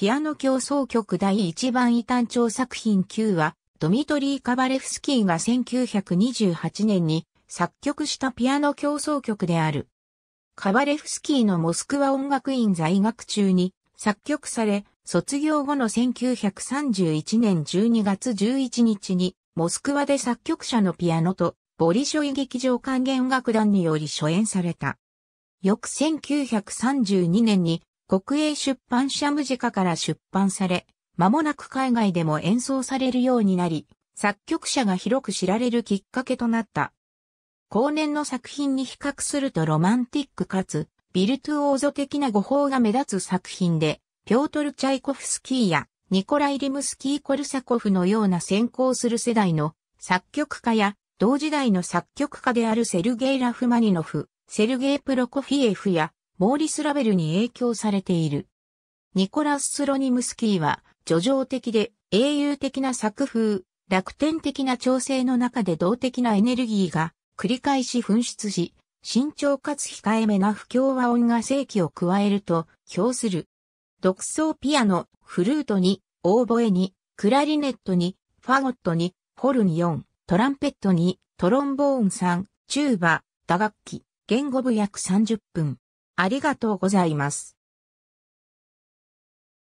ピアノ協奏曲第1番異端調作品9は、ドミトリー・カバレフスキーが1928年に作曲したピアノ協奏曲である。カバレフスキーのモスクワ音楽院在学中に作曲され、卒業後の1931年12月11日に、モスクワで作曲者のピアノと、ボリショイ劇場管弦楽団により初演された。翌1932年に国営出版社ムジカから出版され、間もなく海外でも演奏されるようになり、作曲者が広く知られるきっかけとなった。後年の作品に比較するとロマンティックかつ、ビルトゥオーゾ的な語法が目立つ作品で、ピョートル・チャイコフスキーやニコライ・リムスキー・コルサコフのような先行する世代の作曲家や同時代の作曲家であるセルゲイ・ラフマニノフ、セルゲイ・プロコフィエフやモーリス・ラベルに影響されている。ニコラス・スロニムスキーは、叙情的で英雄的な作風、楽天的な調整の中で動的なエネルギーが繰り返し噴出し、慎重かつ控えめな不協和音が正規を加えると評する。独奏ピアノ、フルートに、オーボエに、クラリネットに、ファゴットに、ホルン4、トランペットに、トロンボーン3、チューバ、打楽器、言語部約30分。ありがとうございます。